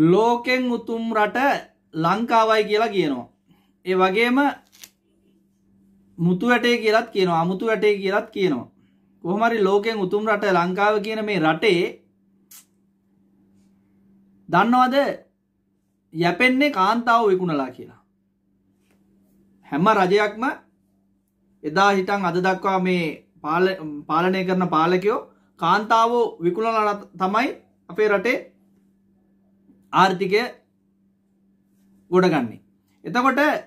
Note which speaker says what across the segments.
Speaker 1: ලෝකෙන් උතුම් රට ලංකාවයි කියලා කියනවා. ඒ වගේම මුතු වැටේ කියලත් කියනවා අමුතු වැටේ කියලත් කියනවා. කොහොමරි ලෝකෙන් උතුම් රට ලංකාව කියන මේ රටේ දන්නවද යැපෙන්නේ කාන්තාව විකුණලා කියලා. හැම රජයක්ම එදා හිටන් අද දක්වා මේ පාලනය කරන පාලකයෝ කාන්තාවෝ විකුණලා තමයි අපේ රටේ ආර්ථිකය ගොඩගන්නේ. එතකොට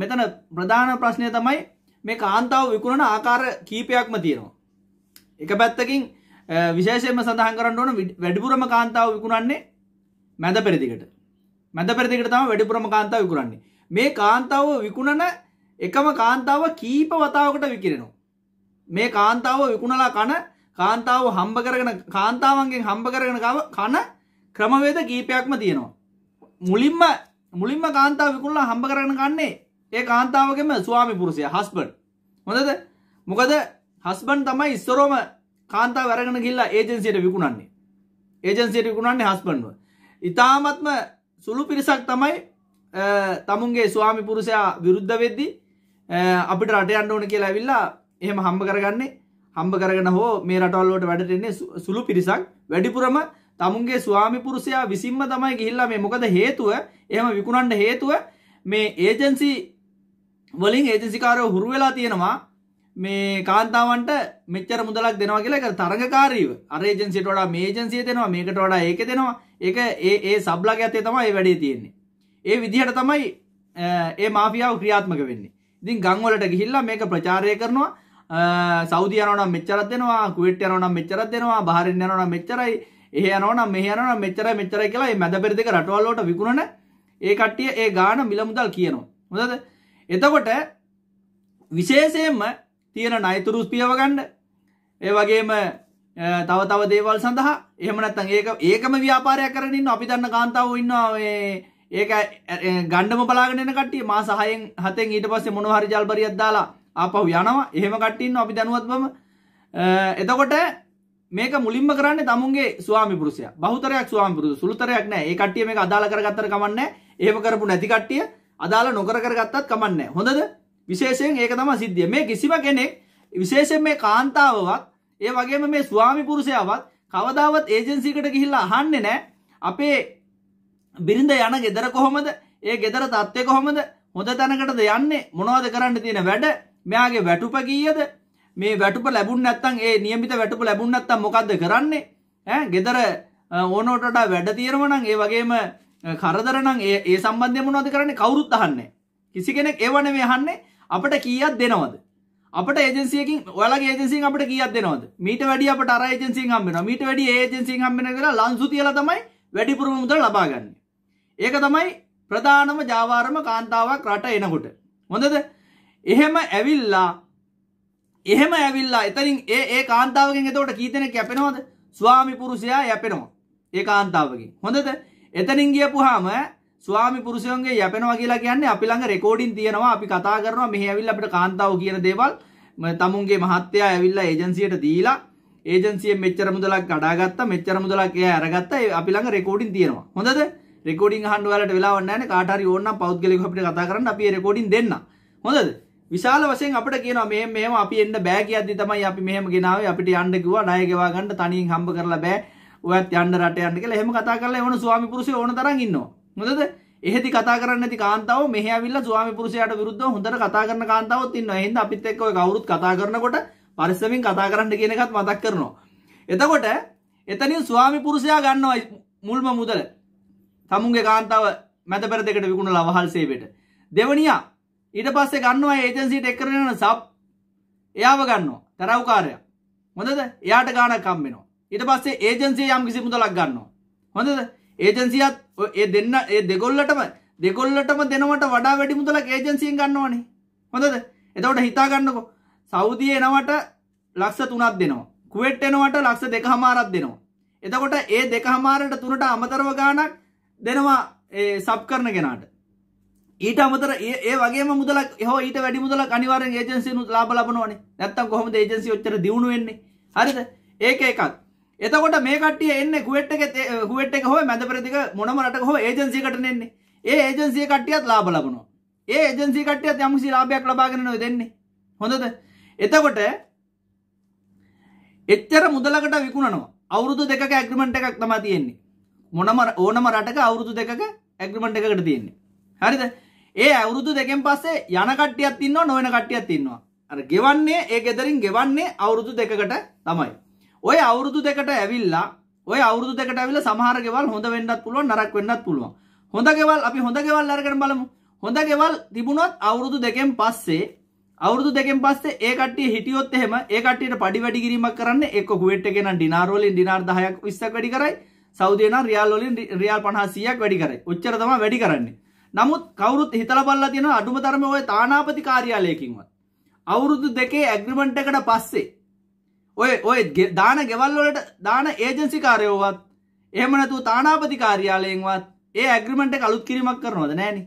Speaker 1: මෙතන ප්‍රධාන ප්‍රශ්නය තමයි මේ කාන්තාව විකුණන ආකාර කීපයක්ම තියෙනවා. එක පැත්තකින් විශේෂයෙන්ම සඳහන් කරන්න ඕන වැඩිපුරම කාන්තාව විකුණන්නේ මැද පෙරදිගට. මැද පෙරදිගට තමයි වැඩිපුරම කාන්තාව විකුණන්නේ. මේ කාන්තාව විකුණන එකම කාන්තාව කීප වතාවකට විකිරෙනවා. මේ කාන්තාව විකුණලා කන කාන්තාව හම්බ කරගෙන කාන්තාවන්ගෙන් හම්බ කරගෙන කන ක්‍රමවේද කීපයක්ම තියෙනවා. මුලින්ම මුලින්ම කාන්තාව විකුණලා හම්බ කරගෙන ගන්නේ ඒ කාන්තාවගේම ස්වාමි පුරුෂයා හස්බන්ඩ්. හොඳද? මොකද හස්බන්ඩ් තමයි ඉස්සරවම කාන්තාව අරගෙන ගිහිල්ලා ඒජන්සියට විකුණන්නේ. ඒජන්සියට විකුණන්නේ හස්බන්ඩ්ව. ඊටාත්ම සුළු පිරිසක් තමයි තමුන්ගේ ස්වාමි පුරුෂයා විරුද්ධ වෙද්දී අපිට රට යන්න ඕන කියලා ඇවිල්ලා එහෙම හම්බ කරගන්නේ හම්බ කරගෙන හෝ මේ රටවල් වලට වැඩට එන්නේ සුළු පිරිසක් වැඩිපුරම තමුන්ගේ ස්වාමි පුරුෂයා විසින්ම තමයි ගිහිල්ලා මේ මොකද හේතුව එහෙම විකුණන්න හේතුව මේ ඒජන්සි වලින් ඒජන්සිකාරයෝ හුරු වෙලා තියෙනවා මේ කාන්තාවන්ට මෙච්චර මුදලක් දෙනවා කියලා ඒක තරඟකාරීව අර ඒජන්සියට වඩා මේ ඒජන්සිය දෙනවා මේකට වඩා ඒක දෙනවා ඒක ඒ ඒ සබ්ලගේ අතේ තමයි ඒ වැඩේ තියෙන්නේ ඒ විදිහට තමයි ඒ මාෆියාව ක්‍රියාත්මක වෙන්නේ ඉතින් ගම් වලට ගිහිල්ලා මේක ප්‍රචාරය කරනවා සෞදි යනවා නම් මෙච්චරක් දෙනවා කුවේට් යනවා නම් මෙච්චරක් දෙනවා බහරින් යනවා නම් මෙච්චරයි එහ යනවන මෙහ යනන මෙච්චර මෙච්චර කියලා මැද පෙරිදික රටවල්ලෝට විකුණන ඒ කට්ටිය ඒ ගාන මිලමුදල් කියනවා හොඳද එතකොට විශේෂයෙන්ම තියෙන නයිතුරුස් පියවගණ්ඩ ඒ වගේම තව තව දේවල් සඳහා එහමනත්තන් ඒක ඒකම ව්‍යාපාරයක් කරනින් අපි දන්න කාන්තාව ඉන්නවා ඒක ගණ්ඩම බලාගෙනන කට්ටිය මා සහයෙන් හතෙන් ඊට පස්සේ මොනහරි ජල්බරියක් දාලා ආපහු යනවා එහෙම කට්ටින්න අපි දැනුවත්වම එතකොට මේක මුලින්ම කරන්නේ තමුන්ගේ ස්වාමි පුරුෂයා. බහුතරයක් ස්වාමි පුරුෂ සුළුතරයක් නෑ. ඒ කට්ටිය මේක අදාළ කරගත්තට කමන්නේ නෑ. එහෙම කරපු නැති කට්ටිය අදාළ නොකර කරගත්තත් කමන්නේ නෑ. හොඳද? විශේෂයෙන් ඒක තමයි සිද්ධිය. මේ කිසිම කෙනෙක් විශේෂයෙන් මේ කාන්තාවවත් ඒ වගේම මේ ස්වාමි පුරුෂයාවත් කවදාවත් ඒජන්සිකට ගිහිල්ලා අහන්නේ නෑ. අපේ බිරිඳ යන ගෙදර කොහොමද? ඒ ගෙදර තත්ත්වය කොහොමද? හොඳ තැනකටද යන්නේ? මොනවද කරන්න තියෙන වැඩ? මෙයාගේ වැටුප කීයද? මේ වැටුප ලැබුණ නැත්තම් ඒ નિયમિત වැටුප ලැබුණ නැත්තම් මොකද්ද කරන්නේ? ඈ ගෙදර ඕනෝට වඩා වැඩ තියෙනව නම් ඒ වගේම කරදර නම් ඒ ඒ සම්බන්ධයෙන් මොනවද කරන්නේ කවුරුත් අහන්නේ. කිසි කෙනෙක් ඒව නෙමෙයි අහන්නේ අපිට කීයක් දෙනවද? අපට ඒජන්සියකින් ඔයාලගේ ඒජන්සියෙන් අපිට කීයක් දෙනවද? මීට වැඩිය අපට අර ඒජන්සියෙන් හම්බ වෙනවා. මීට වැඩිය ඒ ඒජන්සියෙන් හම්බ වෙනවා කියලා ලන්සු තියලා තමයි වැඩිපුරම මුදල් ලබා ගන්න. ඒක තමයි ප්‍රධානම ජාවාරම කාන්තාවක් රට එනකොට. හොඳද? එහෙම ඇවිල්ලා එහෙම ඇවිල්ලා එතනින් ඒ ඒ කාන්තාවගෙන් එතකොට කී දෙනෙක් යැපෙනවද? ස්වාමි පුරුෂයා යැපෙනවා. ඒ කාන්තාවගෙන්. හොඳද? එතනින් ගියපුවාම ස්වාමි පුරුෂයන්ගේ යැපෙනවා කියලා කියන්නේ අපි ළඟ රෙකෝඩින් තියෙනවා. අපි කතා කරනවා මෙහි ඇවිල්ලා අපිට කාන්තාව කියන දේවල් තමුන්ගේ මහත්තයා ඇවිල්ලා ඒජන්සියට දීලා ඒජන්සියෙන් මෙච්චර මුදලක් අඩා ගත්තා මෙච්චර මුදලක් එයා අරගත්තා අපි ළඟ රෙකෝඩින් තියෙනවා. හොඳද? රෙකෝඩින් අහන්න ඔයාලට වෙලාවක් නැහැ නේ කාට හරි ඕන නම් පෞද්ගලිකව අපිට කතා කරන්න අපි ඒ රෙකෝඩින් දෙන්න. හොඳද? විශාල වශයෙන් අපිට කියනවා මේ මෙහෙම අපි එන්න බෑ කියද්දි තමයි අපි මෙහෙම ගෙනාවේ අපිට යන්න කිව්වා ණය ගෙවා ගන්න තනියෙන් හම්බ කරලා බෑ ඔයත් යන්න රට යන්න කියලා එහෙම කතා කරලා එවන ස්වාමි පුරුෂය ඕන තරම් ඉන්නවා මොකද එහෙදි කතා කරන්නේ නැති කාන්තාවෝ මෙහෙ ඇවිල්ලා ස්වාමි පුරුෂයාට විරුද්ධව හොඳට කතා කරන කාන්තාවොත් ඉන්නවා එහෙනම් අපිත් එක්ක ඔය කවුරුත් කතා කරනකොට පරිස්සමින් කතා කරන්න කියන එකත් මතක් කරනවා එතකොට එතනින් ස්වාමි පුරුෂයා ගන්නවා මුල්ම මුදල තමුන්ගේ කාන්තාව මැද පෙර දෙකට විකුණලා වහල් සේවයට දෙවනියා ඊට පස්සේ ගන්නවා ඒජන්සිට එක්කරෙන සබ් එයාව ගන්නවා තරවකාරය හොඳද එයාට ගානක් කම්බෙනවා ඊට පස්සේ ඒජන්සිය යම් කිසි මුදලක් ගන්නවා හොඳද ඒජන්සියත් ඒ දෙන්න ඒ දෙගොල්ලටම දෙගොල්ලටම දෙනවට වඩා වැඩි මුදලක් ඒජන්සියෙන් ගන්නවනේ හොඳද එතකොට හිතා ගන්නකෝ සෞදිය එනවට ලක්ෂ තුනක් දෙනවා කුවෙට් එනවට ලක්ෂ දෙක හමාරක් දෙනවා එතකොට ඒ දෙක හමාරට තුනට අමතරව ගානක් දෙනවා සබ් කරන ගෙනාට ඊට අමතර ඒ වගේ මුදලක් හෝ ඊට වැඩි මුදලක් අනිවාර්යෙන් ඒජන්සියෙන් ලාභ ලබනවනේ. නැත්තම් කොහොමද ඒජන්සි ඔච්චර දියුණු වෙන්නේ? හරිද? ඒක එකක්. එතකොට මේ කට්ටිය එන්නේ කුවෙට් එකේ කුවෙට් එක හෝ මැද ප්‍රදේශ මොනම රටක හෝ ඒජන්සි එකට එන්නේ. ඒ ඒජන්සි කට්ටියත් ලාභ ලබනවා. ඒ ඒජන්සි කට්ටියත් යම්කිසි ලාභයක් ලබාගෙන නෝ දෙන්නේ. හොඳද? එතකොට එච්චර මුදලකට විකුණනවා. අවුරුදු දෙකක ඇග්‍රිමන්ට් එකක් තමයි තියෙන්නේ. මොනම ඕනම රටක අවුරුදු දෙකක ඇග්‍රිමන්ට් එකකට තියෙන්නේ. හරිද? ඒ අවුරුදු දෙකෙන් පස්සේ යන කට්ටියත් ඉන්නවා නොවන කට්ටියත් ඉන්නවා. අර ගෙවන්නේ ඒ ගෙදරින් ගෙවන්නේ අවුරුදු දෙකකට තමයි. ওই අවුරුදු දෙකට ඇවිල්ලා ওই අවුරුදු දෙකට ඇවිල්ලා සමහර ගෙවල් හොඳ වෙන්නත් පුළුවන් නරක වෙන්නත් පුළුවන්. හොඳ ගෙවල් අපි හොඳ ගෙවල් අරගෙන බලමු. හොඳ ගෙවල් තිබුණොත් අවුරුදු දෙකෙන් පස්සේ අවුරුදු දෙකෙන් පස්සේ ඒ කට්ටිය හිටියොත් එහෙම ඒ කට්ටියට පඩි වැඩි කිරීමක් කරන්න එක්ක කුවේට් එකේ නම් ඩිනාර් වලින් ඩිනාර් 10ක් 20ක් වැඩි කරයි සෞදිය නම් රියාල් වලින් රියාල් 50 100ක් වැඩි කරයි. ඔච්චර තමයි වැඩි කරන්නේ. නමුත් කවුරුත් හිතලා බලලා තියෙනවා අඩුම ධර්මයේ ওই තානාපති කාර්යාලයකින්වත් අවුරුදු දෙකේ ඇග්‍රීමන්ට් එකට පස්සේ ඔය ඔය දාන ගෙවල් වලට දාන ඒජන්සි කාර්යවවත් එහෙම නැතුව තානාපති කාර්යාලයෙන්වත් ඒ ඇග්‍රීමන්ට් එක අලුත් කිරීමක් කරනවද නැහනේ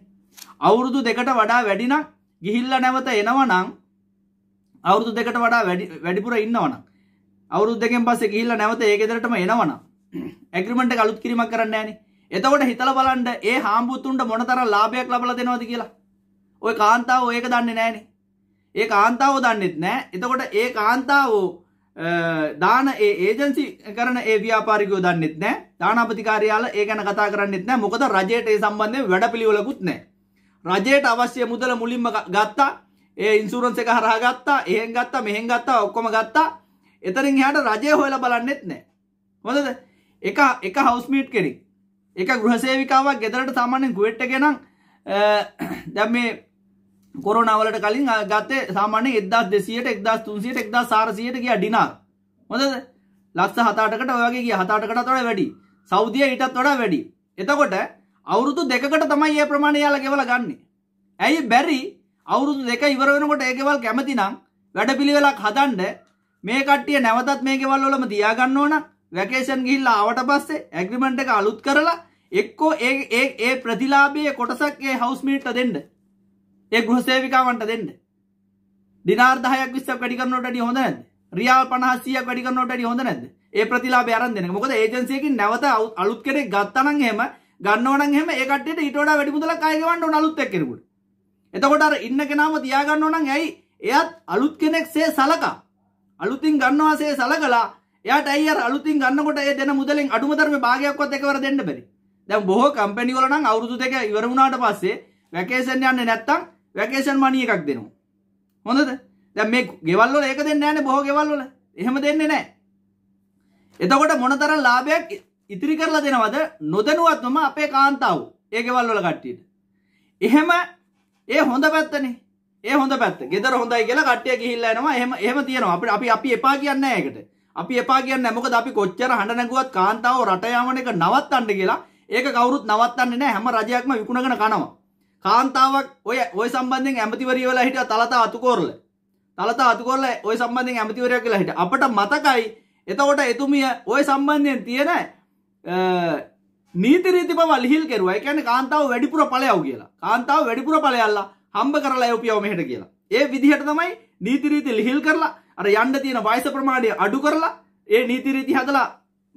Speaker 1: අවුරුදු දෙකට වඩා වැඩි නම් ගිහිල්ලා නැවත එනවනම් අවුරුදු දෙකට වඩා වැඩිපුර ඉන්නවනම් අවුරුදු දෙකෙන් පස්සේ ගිහිල්ලා නැවත ඒ ගෙදරටම එනවනම් ඇග්‍රීමන්ට් එක අලුත් කිරීමක් කරන්න නැහනේ එතකොට හිතල බලන්ඩ ඒ හාමුතුන්ට මොනතර ලාභයක් ලබල දෙනවද කියලා ඔය කාන්තාව ඒක දන්නේ නෑනේ ඒ කාන්තාව දන්නෙත් නෑ එතකොට ඒ කාන්තාවෝ දාන ඒ ඒජන්සි කරන ඒ ව්‍යාපාරිකයෝ දන්නෙත් නෑ දානපතිකාරයාල ඒ ගැන කතා කරන්නෙත් නෑ මොකද රජයට ඒ සම්බන්ධයෙන් වැඩපිළිවෙලකුත් නෑ රජයට අවශ්‍ය මුදල මුලින්ම ගත්තා ඒ ඉන්සුරන්ස් එක හරහා ගත්තා එහෙන් ගත්තා මෙහෙන් ගත්තා ඔක්කොම ගත්තා එතරින් එහාට රජය හොයලා බලන්නෙත් නෑ හොඳද එක එක හවුස්මීට් කෙනෙක් එක ගෘහසේවිකාවක් ගෙදරට සාමාන්‍යෙන් ගුවට්ටගෙනම් දැම් මේ කොරනවලට කලින් ගත්තේ සාමාන්‍ය එදස් දෙසියට එක්දස් තුන්සියට එක්දා සාරසියට කිය ඩිනා හොඳ ලස්ස හතාටකට ඔයගේ කිය හතාටකට තොට වැඩි සෞදිය ඉටත් වඩා වැඩි එතකොට අවුරුදු දෙකට තමයි ඒ ප්‍රමාණය යාල ගෙවල ගන්නේ ඇයි බැරි අවුරුදු දෙක ඉවර වෙනකොට ඒකෙවල් කැමති නම් වැඩ පිළිවෙලක් හදන්ඩ මේ කට්ටිය නැවතත් මේ ගෙවල් වලම තියාගන්න ඕන වැකේෂන් ගිහිල්ලා ආවට පස්සේ ඇග්‍රිමන්ට් එක අලුත් කරලා එක්කෝ ඒ ඒ ප්‍රතිලාබයේ කොටසක් ඒ හවස්මිට දෙන්න ඒ ගෘහසේවිකාවන්ට දෙන්න දිනාර්දහයක් විස්සක් වැඩි කරනට හොඳ නැද රියල් පනහසියක් වැඩි කරනට හොඳ නැද ඒ ප්‍රතිලාබ අරන් දෙන මොකද ඒජන්සියකින් නැවත අලුත් කෙනෙ ගත්තනන් හෙම ගන්නවන හෙම ඒකට ඉටෝඩ වැඩිපුදල කයගවන්න අලුත් එක්කෙරකුට එතකොට අර ඉන්න කෙනාම තියාගන්න ඕනන් ඇයි එයත් අලුත් කෙනෙක් සේ සලකා අලුතින් ගන්නවාසේ සලකලා එයාට අයියර අලුතින් ගන්නකොට ඒ දෙන මුදලින් අඩුමතරම භාගයක්වත් එකවර දෙන්න බැරි දැන් බොහෝ කම්පැනි වල නම් අවුරුදු දෙක ඉවර වුණාට පස්සේ වැකේෂන් යන්නේ නැත්තම් වැකේෂන් මනි එකක් දෙනවා. හොඳද? දැන් මේ ගෙවල් වල ඒක දෙන්නේ නැහැනේ බොහෝ ගෙවල් වල. එහෙම දෙන්නේ නැහැ. එතකොට මොනතරම් ලාභයක් ඉතිරි කරලා දෙනවද නොදැනුවත්වම අපේ කාන්තාව ඒ ගෙවල් වල කට්ටියට. එහෙම ඒ හොඳ පැත්තනේ. ඒ හොඳ පැත්ත. ගෙදර හොඳයි කියලා කට්ටිය ගිහිල්ලා එනවා. එහෙම එහෙම තියෙනවා. අපි අපි අපි එපා කියන්නේ නැහැ ඒකට. අපි එපා කියන්නේ මොකද අපි කොච්චර හඬ නැගුවත් කාන්තාව රට යවන එක නවත්තන්න කියලා ඒක කවුරුත් නවත්තන්නේ නැහැ හැම රජයක්ම විකුණගෙන කනවා. කාන්තාවක් ඔය ඔය සම්බන්ධයෙන් ඇමතිවරිය වෙලා හිටියා තලතා අතුකෝරල. තලතා අතුකෝරල ඔය සම්බන්ධයෙන් ඇමතිවරියක් කියලා හිටියා. අපට මතකයි එතකොට එතුමිය ඔය සම්බන්ධයෙන් තියෙන නීති රීති පවා ලිහිල් කෙරුවා. ඒ කියන්නේ කාන්තාව වැඩිපුර ඵලයව කියලා. කාන්තාව වැඩිපුර ඵලයල්ලා හම්බ කරලා යෝපියව මෙහෙට කියලා. ඒ විදිහට තමයි නීති රීති ලිහිල් කරලා අර යන්න තියෙන වයස ප්‍රමාණය අඩු කරලා ඒ නීති රීති හදලා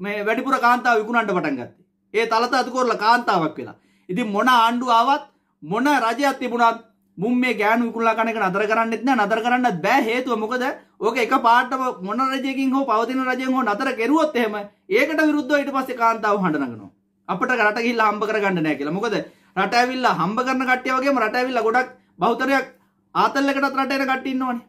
Speaker 1: මේ වැඩිපුර කාන්තාව විකුණන්න පටන් ගත්තා. ඒ තලත අතුකොරල කාන්තාවක් වෙලා. ඉති මොන ආණ්ඩු ආවත් මොන රජයක් තිබුණත් මුම් මේ ගෑනු විකුල්ලා කනක නතර කරන්න එත්න නතර කරන්නත් බෑ හේතුව මොකද ඕක එක පාටම මොන රජයකින් හෝ පවතින රජයෙන් හෝ නතර කෙරුවොත් එහෙම ඒකට විරුද්ධව ඊට පස්සේ කාන්තාව හඬනගනවා. අපිට රට ගිහිල්ලා හම්බ කරගන්න නෑ කියලා. මොකද රට ඇවිල්ලා හම්බ කරන කට්ටිය වගේම රට ඇවිල්ලා ගොඩක් බහුතරයක් ආතල්ලකටත් රට එන කට්ටිය ඉන්නවනේ.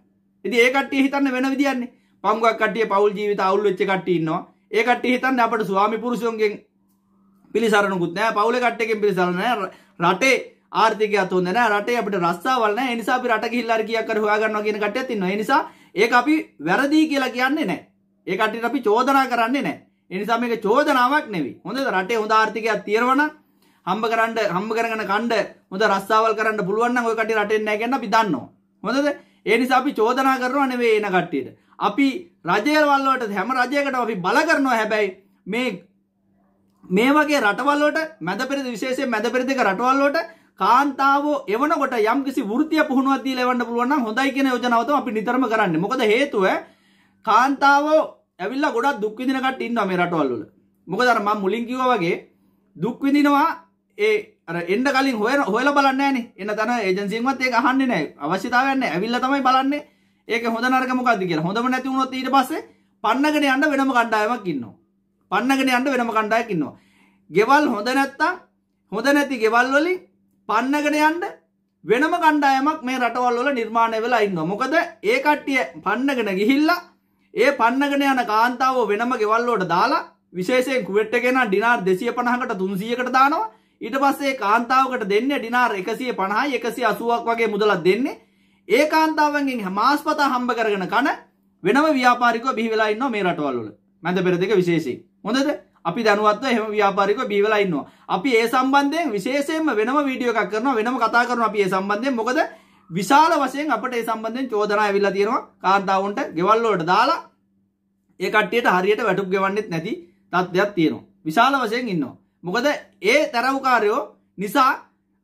Speaker 1: ඉතින් ඒ කට්ටිය හිතන්න වෙන විදියන්නේ. පංගුවක් කට්ටිය පවුල් ජීවිත අවුල් වෙච්ච කට්ටිය ඉන්නවා. ඒ කට්ටිය හිතන්නේ අපේ ස්වාමි පුරුෂයන්ගෙන් පිළිසරණකුත් නෑ පවුල කට්ටකෙන් පිළිසරණ නෑ රටේ ආර්ථිකයත් හොඳ නෑ රටේ අපිට රස්සාවල් නෑ ඒ නිසා අපි රට ගිහිල්ලා හරි කීයක් කර හොයාගන්නවා කියන කට්ටියත් ඉන්නවා ඒ නිසා ඒක අපි වැරදි කියලා කියන්නේ නෑ ඒ කට්ටියට අපි චෝදනා කරන්නේ නෑ ඒ නිසා මේක චෝදනාවක් නෙවෙයි හොඳද රටේ හොඳ ආර්ථිකයක් තියෙනවා හම්බ කරන්න හම්බ කරගෙන කණ්ඩ හොඳ රස්සාවල් කරන්න පුළුවන් නම් ඔය කට්ටිය රටෙන් නෑ කියන්න අපි දන්නවා හොඳද ඒ නිසා අපි චෝදනා කරනවා නෙවෙයි එන කට්ටියට අපි රජයවල් වලට හැම රජයකටම අපි බල කරනවා හැබැයි මේ මේ වගේ රටවල් වලට මැද පෙරදි විශේෂයෙන් මැද පෙරදික රටවල් වලට කාන්තාවෝ එවනකොට යම්කිසි වෘත්තිය පුහුණුවක් දීලා එවන්න පුළුවන් නම් හොඳයි කියන යෝජනාව තමයි අපි නිතරම කරන්නේ. මොකද හේතුව කාන්තාවෝ ඇවිල්ලා ගොඩක් දුක් විඳින කට්ටිය ඉන්නවා මේ රටවල් වල. මොකද අර මම මුලින් කිව්වා වගේ දුක් විඳිනවා ඒ අර එන්න කලින් හොයන හොයලා බලන්නේ නැහනේ. එන්න තන ඒජන්සියෙන්වත් ඒක අහන්නේ නැහැ. අවශ්‍යතාවයක් නැහැ. ඇවිල්ලා තමයි බලන්නේ. ඒක හොඳ නරක මොකද්ද කියලා. හොඳම නැති වුණොත් ඊට පස්සේ පන්නගෙන යන්න වෙනම කණ්ඩායමක් ඉන්නවා. පන්නගෙන යන්න වෙනම කණ්ඩායක් ඉන්නවා. ගෙවල් හොඳ නැත්තම් හොඳ නැති ගෙවල් වලින් පන්නගෙන යන්න වෙනම කණ්ඩායමක් මේ රටවල් වල නිර්මාණය වෙලා ඉන්නවා. මොකද ඒ කට්ටිය පන්නගෙන ගිහිල්ලා ඒ පන්නගෙන යන කාන්තාව වෙනම ගෙවල් වලට දාලා විශේෂයෙන් කුවෙට් එකේ නම් ඩිනාර් 250කට 300කට දානවා. ඊට පස්සේ කාන්තාවකට දෙන්නේ ඩිනාර් 150යි 180ක් වගේ මුදලක් දෙන්නේ. ඒ කාන්තාවන්ගෙන් මාස්පතා හම්බ කරගෙන කන වෙනම ව්‍යාපාරිකව බිහි වෙලා ඉන්නවා මේ රටවල් වල. මැද පෙරදිග විශේෂයෙන් හොඳද අපි දැනුවත්ව එහෙම ව්‍යාපාරිකව බීවලා ඉන්නවා. අපි ඒ සම්බන්ධයෙන් විශේෂයෙන්ම වෙනම වීඩියෝ එකක් කරනවා වෙනම කතා කරනවා අපි ඒ සම්බන්ධයෙන්. මොකද විශාල වශයෙන් අපිට ඒ සම්බන්ධයෙන් චෝදනා ඇවිල්ලා තියෙනවා කාන්තාවුන්ට ගෙවල් වලට දාලා ඒ කට්ටියට හරියට වැටුප් ගෙවන්නෙත් නැති තත්ත්වයක් තියෙනවා. විශාල වශයෙන් ඉන්නවා. මොකද ඒ තරවකාරයෝ නිසා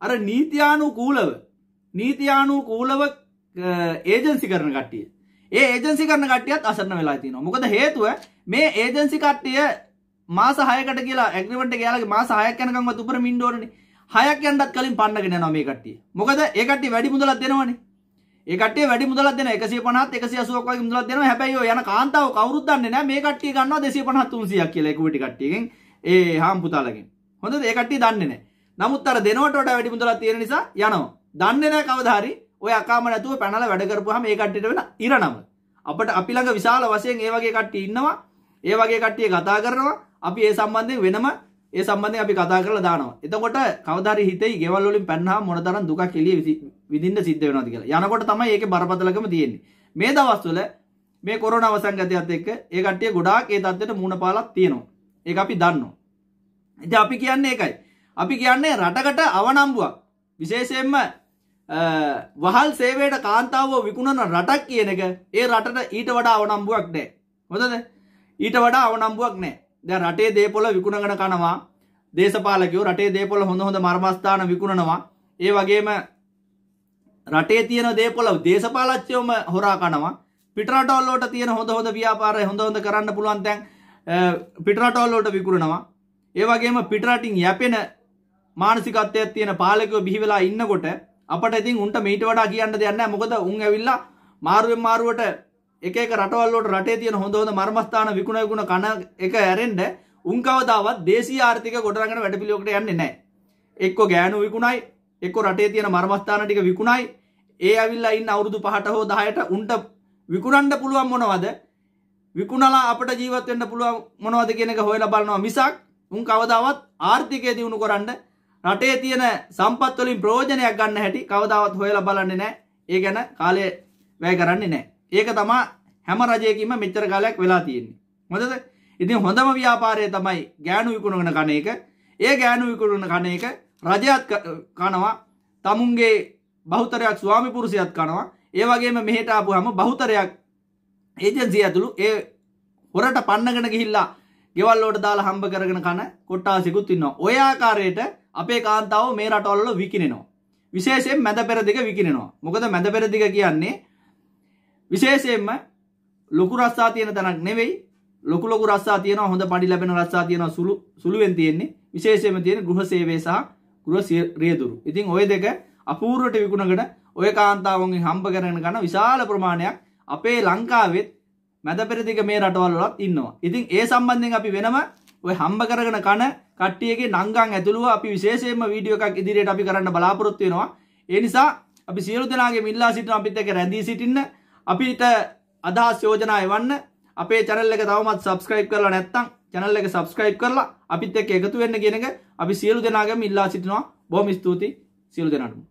Speaker 1: අර නීතියානුකූලව නීතියානුකූලව ඒජන්සි කරන කට්ටිය. ඒ ඒජන්සි කරන කට්ටියත් අසරණ වෙලා තියෙනවා. මොකද හේතුව මේ ඒජන්සි කට්ටිය මාස හයකට කියලා ඇග්‍රිමට යාලගේ මාස හයක් යනකම්වත් උපර මින්න ඕනේ. හයක් යන්නත් කලින් පන්නගෙන යනවා මේ කට්ටිය. මොකද ඒ කට්ටිය වැඩි මුදලක් දෙනවනේ. ඒ කට්ටිය වැඩි මුදලක් දෙනවා 150ත් 180ක් වගේ මුදලක් දෙනවා. හැබැයි ඔය යන කාන්තාව කවුරුත් දන්නේ නැහැ මේ කට්ටිය ගන්නවා 250 300ක් කියලා ඉක්විටි කට්ටියකින් ඒ හාම් පුතාලගෙන්. හොඳද? ඒ කට්ටිය දන්නේ නැහැ. නමුත් අර දෙනවට වඩා වැඩි මුදලක් තියෙන නිසා යනවා. දන්නේ නැහැ කවදා හරි ඔය අකාම නැතුව පැනලා වැඩ කරපුවාම ඒ කට්ටියට වෙන ඉරණම. අපිට අපි ළඟ විශාල වශයෙන් ඒ වගේ කට්ටිය ඉන්නවා. ඒ වගේ කට්ටිය කතා කරනවා. අපි ඒ සම්බන්ධයෙන් වෙනම ඒ සම්බන්ධයෙන් අපි කතා කරලා දානවා. එතකොට කවදා හරි හිතේ ගෙවල් වලින් පැනනහම මොනතරම් දුකක් එළිය විඳින්න සිද්ධ වෙනවද කියලා. යනකොට තමයි ඒකේ බරපතලකම තියෙන්නේ. මේ දවස්වල මේ කොරෝනා වසංගතයත් එක්ක ඒ කට්ටිය ගොඩාක් ඒ தත්ත්වයට මුණ පාලා තියෙනවා. ඒක අපි දන්නවා. ඉතින් අපි කියන්නේ ඒකයි. අපි කියන්නේ රටකට අවනම්බුවක්. විශේෂයෙන්ම වහල් සේවයට කාන්තාව විකුණන රටක් කියන එක ඒ රටට ඊට වඩා අවනම්බුවක් නැහැ. හොඳද? ඊට වඩා අවනම්බුවක් නැහැ. දැන් රටේ දේපොළ විකුණගෙන කනවා දේශපාලකයෝ රටේ දේපොළ හොඳ හොඳ මර්මස්ථාන විකුණනවා ඒ වගේම රටේ තියෙන දේපොළ දේශපාලච්චයෝම හොරා කනවා පිටරටවල් වලට තියෙන හොඳ හොඳ ව්‍යාපාර හොඳ හොඳ කරන්න පුළුවන් තැන් පිටරටවල් වලට විකුණනවා ඒ වගේම පිටරටින් යැපෙන මානසිකත්වයක් තියෙන පාලකයෝ බිහි වෙලා ඉන්නකොට අපට ඉතින් උන්ට මීට වඩා කියන්න දෙයක් නැහැ මොකද උන් ඇවිල්ලා මාරුවෙන් මාරුවට එක එක රටවල් වලට රටේ තියෙන හොඳ හොඳ මර්මස්ථාන විකුණ විකුණ කන එක ඇරෙන්න උන් කවදාවත් දේශීය ආර්ථික ගොඩරගන වැඩපිළිවෙලකට යන්නේ නැහැ. එක්ක ගෑනු විකුණයි, එක්ක රටේ තියෙන මර්මස්ථාන ටික විකුණයි. ඒ ඇවිල්ලා ඉන්න අවුරුදු 5ට හෝ 10ට උන්ට විකුණන්න පුළුවන් මොනවද? විකුණලා අපිට ජීවත් වෙන්න පුළුවන් මොනවද කියන එක හොයලා බලනවා මිසක් උන් කවදාවත් ආර්ථිකය දියුණු කරන්න රටේ තියෙන සම්පත් වලින් ප්‍රයෝජනයක් ගන්න හැටි කවදාවත් හොයලා බලන්නේ නැහැ. ඒ ගැන කාලය වැය කරන්නේ නැහැ. ඒක තමා හැම රජයකින්ම මෙච්චර කාලයක් වෙලා තියෙන්නේ. මොකද? ඉතින් හොඳම ව්‍යාපාරය තමයි ගෑනු විකුණන කණ එක. ඒ ගෑනු විකුණන කණ එක රජයත් කනවා, තමුන්ගේ බහුතරයක් ස්වාමි පුරුෂයත් කනවා. ඒ වගේම මෙහෙට ආපුවාම බහුතරයක් ඒජන්සි ඇතුළු ඒ හොරට පන්නගෙන ගිහිල්ලා ගෙවල් වලට දාලා හම්බ කරගෙන කන කොට්ටාසිකුත් ඉන්නවා. ඔය ආකාරයට අපේ කාන්තාව මේ රටවල විකිනෙනවා. විශේෂයෙන් මැද පෙරදිග විකිනෙනවා. මොකද මැද පෙරදිග කියන්නේ විශේෂයෙන්ම ලොකු රස්සා තියෙන තැනක් නෙවෙයි ලොකු ලොකු රස්සා තියෙනවා හොඳ පඩි ලැබෙන රස්සා තියෙනවා සුළු සුළුවෙන් තියෙන්නේ විශේෂයෙන්ම තියෙන ගෘහ සේවය සහ ගෘහ රියදුරු. ඉතින් ওই දෙක අපූර්වට විකුණගෙන ඔය කාන්තාවන්ගෙන් හම්බ කරගෙන ගන්න විශාල ප්‍රමාණයක් අපේ ලංකාවෙත් මැද පෙරදිග මේ රටවල් වලත් ඉන්නවා. ඉතින් ඒ සම්බන්ධයෙන් අපි වෙනම ඔය හම්බ කරගෙන කන කට්ටියගේ නංගන් ඇතුළුව අපි විශේෂයෙන්ම වීඩියෝ එකක් ඉදිරියට අපි කරන්න බලාපොරොත්තු වෙනවා. ඒ නිසා අපි සියලු දෙනාගේ මිල්ලා සිටින අපිත් එක්ක රැඳී සිටින්න අපිට අදහස් යෝජනා එවන්න අපේ චැනල් එක තවමත් සබස්ක්‍රයිබ් කරලා නැත්තම් චැනල් එක සබස්ක්‍රයිබ් කරලා අපිත් එක්ක එකතු වෙන්න කියන එක අපි සියලු දෙනාගම ඉල්ලා සිටිනවා බොහොම ස්තුතියි සියලු දෙනාටම